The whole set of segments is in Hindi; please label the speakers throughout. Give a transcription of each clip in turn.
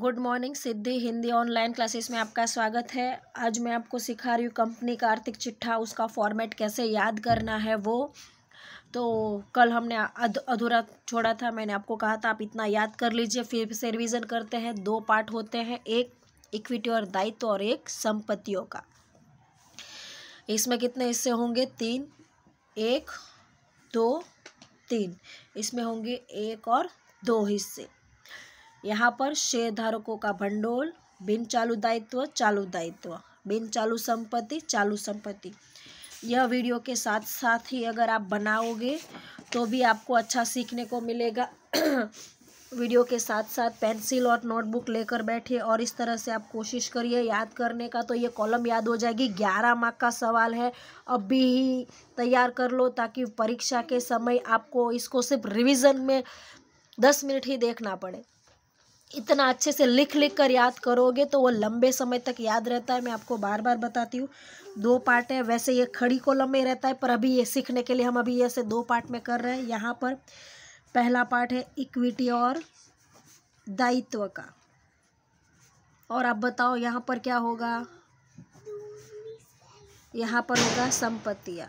Speaker 1: good morning Siddhi Hindi online classes में आपका स्वागत है आज मैं आपको सिखा रही हूँ कंपनी का आर्थिक चिट्ठा उसका फॉर्मेट कैसे याद करना है वो तो कल हमने अधूरा छोड़ा था मैंने आपको कहा था आप इतना याद कर लीजिए फिर से रिविज़न करते हैं दो पार्ट होते हैं एक इक्विटी और दायित्व और एक संपत्तियों का इसमें कितने हिस्से होंगे तीन एक दो तीन इसमें होंगे एक और दो हिस्से यहाँ पर धारकों का भंडोल बिन चालू दायित्व चालू दायित्व बिन चालू संपत्ति चालू संपत्ति यह वीडियो के साथ साथ ही अगर आप बनाओगे तो भी आपको अच्छा सीखने को मिलेगा वीडियो के साथ साथ पेंसिल और नोटबुक लेकर बैठिए और इस तरह से आप कोशिश करिए याद करने का तो ये कॉलम याद हो जाएगी ग्यारह मार्क का सवाल है अभी ही तैयार कर लो ताकि परीक्षा के समय आपको इसको सिर्फ रिवीजन में दस मिनट ही देखना पड़े इतना अच्छे से लिख लिख कर याद करोगे तो वो लंबे समय तक याद रहता है मैं आपको बार बार बताती हूँ दो पार्ट है वैसे ये खड़ी कॉलम में रहता है पर अभी ये सीखने के लिए हम अभी ऐसे दो पार्ट में कर रहे हैं यहाँ पर पहला पार्ट है इक्विटी और दायित्व का और आप बताओ यहाँ पर क्या होगा यहाँ पर होगा संपत्तियाँ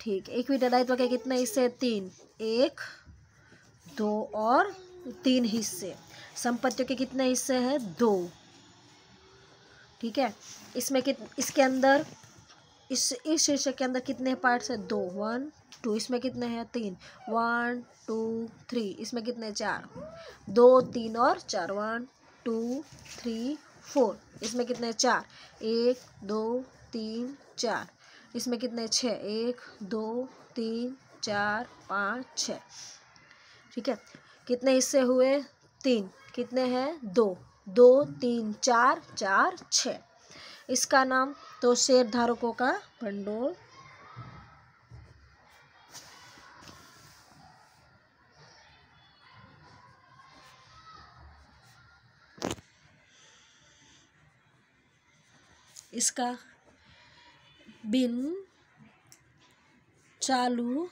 Speaker 1: ठीक इक्विटी दायित्व के कितने इससे तीन एक दो और तीन हिस्से संपत्तियों के कितने हिस्से हैं दो ठीक है इसमें कित इसके अंदर इस इस शीर्षक के अंदर कितने पार्ट्स हैं दो वन टू इसमें कितने हैं तीन वन टू थ्री इसमें कितने चार दो तीन और चार वन टू थ्री फोर इसमें कितने चार एक दो तीन चार इसमें कितने छः एक दो तीन चार पाँच छः ठीक है कितने हिस्से हुए तीन कितने हैं दो दो तीन चार चार छ इसका नाम तो शेयर धारकों का भंडोल इसका बिन चालू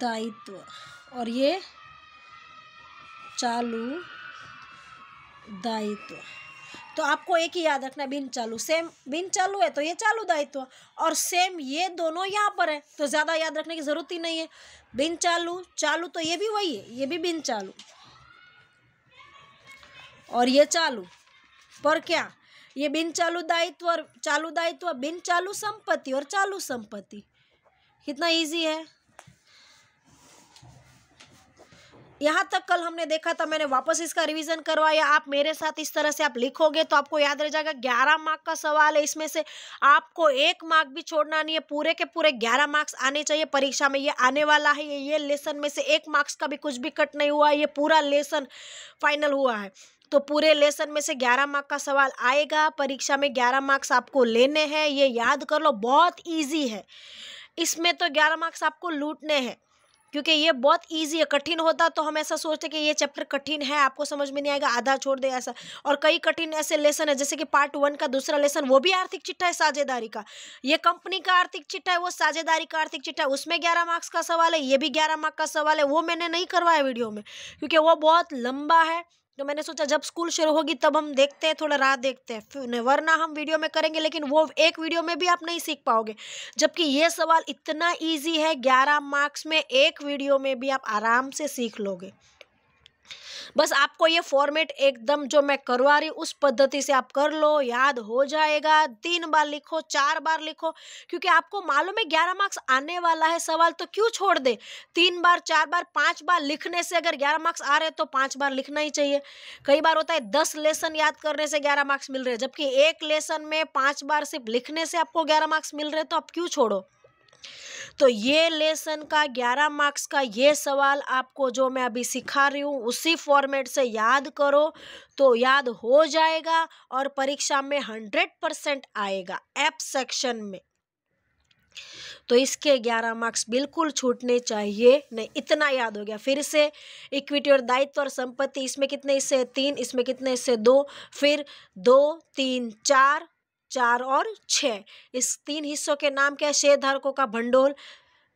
Speaker 1: दायित्व और ये चालू दायित्व तो आपको एक ही याद रखना बिन चालू सेम बिन चालू है तो ये चालू दायित्व और सेम ये दोनों यहाँ पर है तो ज़्यादा याद रखने की ज़रूरत ही नहीं है बिन चालू चालू तो ये भी वही है ये भी बिन चालू और ये चालू पर क्या ये बिन चालू दायित्व और चालू दायित्व बिन चालू संपत्ति और चालू संपत्ति कितना इजी है यहाँ तक कल हमने देखा था मैंने वापस इसका रिवीजन करवाया आप मेरे साथ इस तरह से आप लिखोगे तो आपको याद रह जाएगा ग्यारह मार्क का सवाल है इसमें से आपको एक मार्क भी छोड़ना नहीं है पूरे के पूरे ग्यारह मार्क्स आने चाहिए परीक्षा में ये आने वाला है ये ये लेसन में से एक मार्क्स का भी कुछ भी कट नहीं हुआ ये पूरा लेसन फाइनल हुआ है तो पूरे लेसन में से 11 मार्क का सवाल आएगा परीक्षा में 11 मार्क्स आपको लेने हैं ये याद कर लो बहुत इजी है इसमें तो 11 मार्क्स आपको लूटने हैं क्योंकि ये बहुत ईजी है कठिन होता तो हम ऐसा सोचते कि ये चैप्टर कठिन है आपको समझ में नहीं आएगा आधा छोड़ दे ऐसा और कई कठिन ऐसे लेसन है जैसे कि पार्ट वन का दूसरा लेसन वो भी आर्थिक चिट्ठा है साझेदारी का ये कंपनी का आर्थिक चिट्ठा है वो साझेदारी का आर्थिक चिट्ठा है उसमें ग्यारह मार्क्स का सवाल है ये भी ग्यारह मार्क्स का सवाल है वो मैंने नहीं करवाया वीडियो में क्योंकि वो बहुत लंबा है तो मैंने सोचा जब स्कूल शुरू होगी तब हम देखते हैं थोड़ा रात देखते हैं वरना हम वीडियो में करेंगे लेकिन वो एक वीडियो में भी आप नहीं सीख पाओगे जबकि ये सवाल इतना ईजी है ग्यारह मार्क्स में एक वीडियो में भी आप आराम से सीख लोगे बस आपको ये फॉर्मेट एकदम जो मैं करवा रही उस पद्धति से आप कर लो याद हो जाएगा तीन बार लिखो चार बार लिखो क्योंकि आपको मालूम है ग्यारह मार्क्स आने वाला है सवाल तो क्यों छोड़ दे तीन बार चार बार पाँच बार लिखने से अगर ग्यारह मार्क्स आ रहे तो पाँच बार लिखना ही चाहिए कई बार होता है दस लेसन याद करने से ग्यारह मार्क्स मिल रहे जबकि एक लेसन में पाँच बार सिर्फ लिखने से आपको ग्यारह मार्क्स मिल रहे तो आप क्यों छोड़ो तो ये लेसन का ग्यारह मार्क्स का ये सवाल आपको जो मैं अभी सिखा रही हूँ उसी फॉर्मेट से याद करो तो याद हो जाएगा और परीक्षा में हंड्रेड परसेंट आएगा एप सेक्शन में तो इसके ग्यारह मार्क्स बिल्कुल छूटने चाहिए नहीं इतना याद हो गया फिर से इक्विटी और दायित्व और संपत्ति इसमें कितने हिस्से तीन इसमें कितने हिस्से दो फिर दो तीन चार चार और छः इस तीन हिस्सों के नाम क्या है शेयरधारकों का भंडोल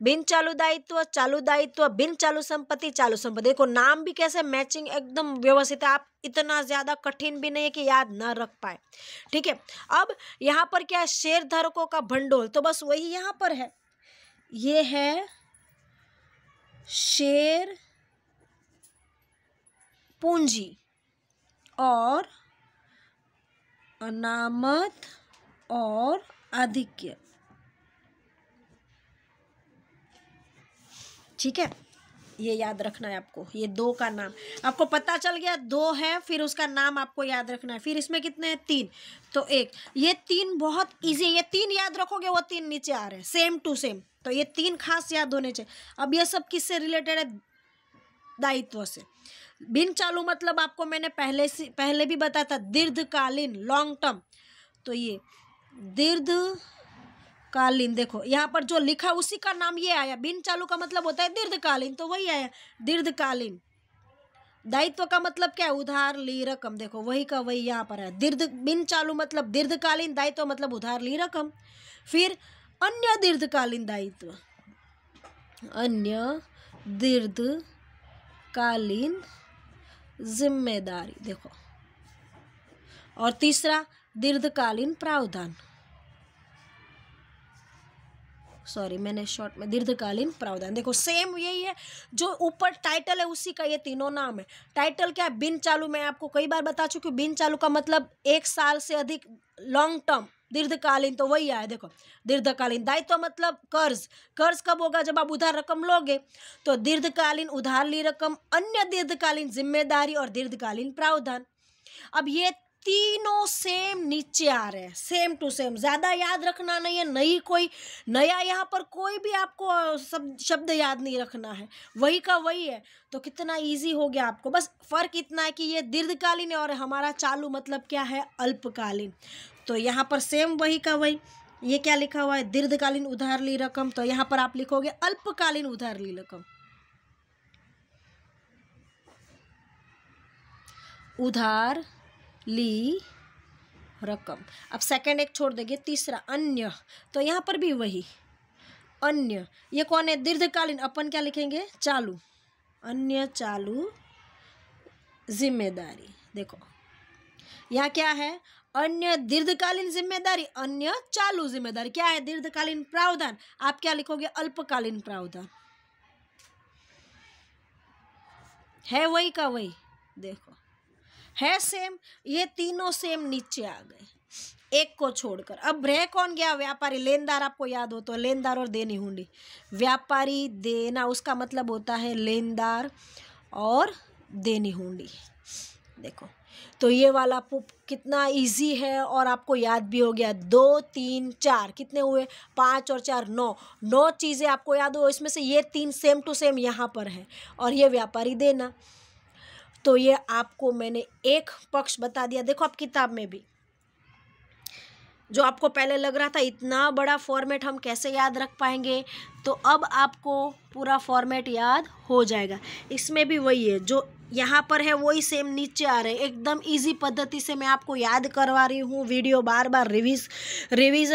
Speaker 1: बिन चालू दायित्व चालू दायित्व बिन चालू संपत्ति चालू संपत्ति देखो नाम भी कैसे मैचिंग एकदम व्यवस्थित है आप इतना ज़्यादा कठिन भी नहीं है कि याद ना रख पाए ठीक है अब यहाँ पर क्या है शेयरधारकों का भंडोल तो बस वही यहाँ पर है ये है शेयर पूंजी और अनामत और अधिक ठीक है ये याद रखना है आपको ये दो का नाम आपको पता चल गया दो है फिर उसका नाम आपको याद रखना है फिर इसमें कितने हैं तीन तो एक ये तीन बहुत इजी ये तीन याद रखोगे वो तीन नीचे आ रहे हैं सेम टू सेम तो ये तीन खास याद होने चाहिए अब ये सब किससे रिलेटेड है दायित्व से बिन चालू मतलब आपको मैंने पहले से पहले भी बताया था दीर्घकालीन लॉन्ग टर्म तो ये दीर्घ कालीन देखो यहाँ पर जो लिखा उसी का नाम ये आया बिन चालू का मतलब होता है दीर्घकालीन तो वही आया दीर्घकालीन दायित्व का मतलब क्या है उधार ली रकम देखो वही का वही यहाँ पर है दीर्घ बिन चालू मतलब दीर्घकालीन दायित्व मतलब उधार ली रकम फिर अन्य दीर्घकालीन दायित्व अन्य दीर्घकालीन जिम्मेदारी देखो और तीसरा दीर्घकालीन प्रावधान सॉरी मैंने शॉर्ट में दीर्घकालीन प्रावधान देखो सेम यही है जो ऊपर टाइटल है उसी का ये तीनों नाम है टाइटल क्या है बिन चालू मैं आपको कई बार बता चुकी हूँ बिन चालू का मतलब एक साल से अधिक लॉन्ग टर्म दीर्घकालीन तो वही आया देखो दीर्घकालीन दायित्व तो मतलब कर्ज कर्ज कब होगा जब आप उधार रकम लोगे तो दीर्घकालीन उधार ली रकम अन्य दीर्घकालीन जिम्मेदारी और दीर्घकालीन प्रावधान अब ये तीनों सेम नीचे आ रहे हैं सेम टू सेम ज़्यादा याद रखना नहीं है नई कोई नया यहाँ पर कोई भी आपको सब शब्द याद नहीं रखना है वही का वही है तो कितना इजी हो गया आपको बस फ़र्क इतना है कि ये दीर्घकालीन है और हमारा चालू मतलब क्या है अल्पकालीन तो यहाँ पर सेम वही का वही ये क्या लिखा हुआ है दीर्घकालीन उधारली रकम तो यहाँ पर आप लिखोगे अल्पकालीन उधारली रकम उधार ली रकम अब सेकंड एक छोड़ देंगे तीसरा अन्य तो यहाँ पर भी वही अन्य ये कौन है दीर्घकालीन अपन क्या लिखेंगे चालू अन्य चालू जिम्मेदारी देखो यहाँ क्या है अन्य दीर्घकालीन जिम्मेदारी अन्य चालू जिम्मेदारी क्या है दीर्घकालीन प्रावधान आप क्या लिखोगे अल्पकालीन प्रावधान है वही का वही देखो है सेम ये तीनों सेम नीचे आ गए एक को छोड़कर अब रह कौन गया व्यापारी लेनदार आपको याद हो तो लेनदार और देनी हुंडी व्यापारी देना उसका मतलब होता है लेनदार और देनी हुंडी देखो तो ये वाला पुप कितना इजी है और आपको याद भी हो गया दो तीन चार कितने हुए पाँच और चार नौ नौ चीज़ें आपको याद हो इसमें से ये तीन सेम टू सेम यहाँ पर है और ये व्यापारी देना तो ये आपको मैंने एक पक्ष बता दिया देखो आप किताब में भी जो आपको पहले लग रहा था इतना बड़ा फॉर्मेट हम कैसे याद रख पाएंगे तो अब आपको पूरा फॉर्मेट याद हो जाएगा इसमें भी वही है जो यहाँ पर है वही सेम नीचे आ रहे एकदम इजी पद्धति से मैं आपको याद करवा रही हूँ वीडियो बार बार रिवीज रिविज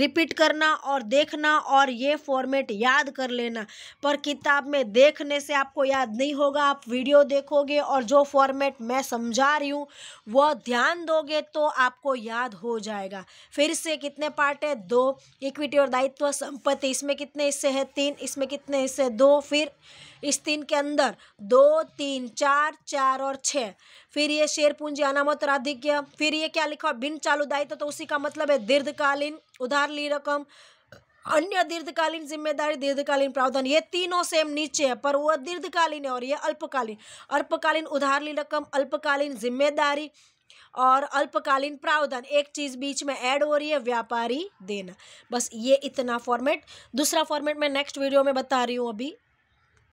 Speaker 1: रिपीट करना और देखना और ये फॉर्मेट याद कर लेना पर किताब में देखने से आपको याद नहीं होगा आप वीडियो देखोगे और जो फॉर्मेट मैं समझा रही हूँ वह ध्यान दोगे तो आपको याद हो जाएगा फिर से कितने पार्ट है दो इक्विटी और दायित्व संपत्ति इसमें कितने हिस्से हैं तीन इसमें कितने हिस्से दो फिर इस तीन के अंदर दो तीन चार चार और छः फिर ये शेयर पूंजी अनामत राधिक्य फिर ये क्या लिखा भिन्न चालू दायित्व तो उसी का मतलब है दीर्घकालीन उधार ली रकम अन्य दीर्घकालीन जिम्मेदारी दीर्घकालीन प्रावधान ये तीनों सेम नीचे है पर वो दीर्घकालीन है और ये अल्पकालीन अल्पकालीन उधार ली रकम अल्पकालीन जिम्मेदारी और अल्पकालीन प्रावधान एक चीज़ बीच में ऐड हो रही है व्यापारी देना बस ये इतना फॉर्मेट दूसरा फॉर्मेट मैं नेक्स्ट वीडियो में बता रही हूँ अभी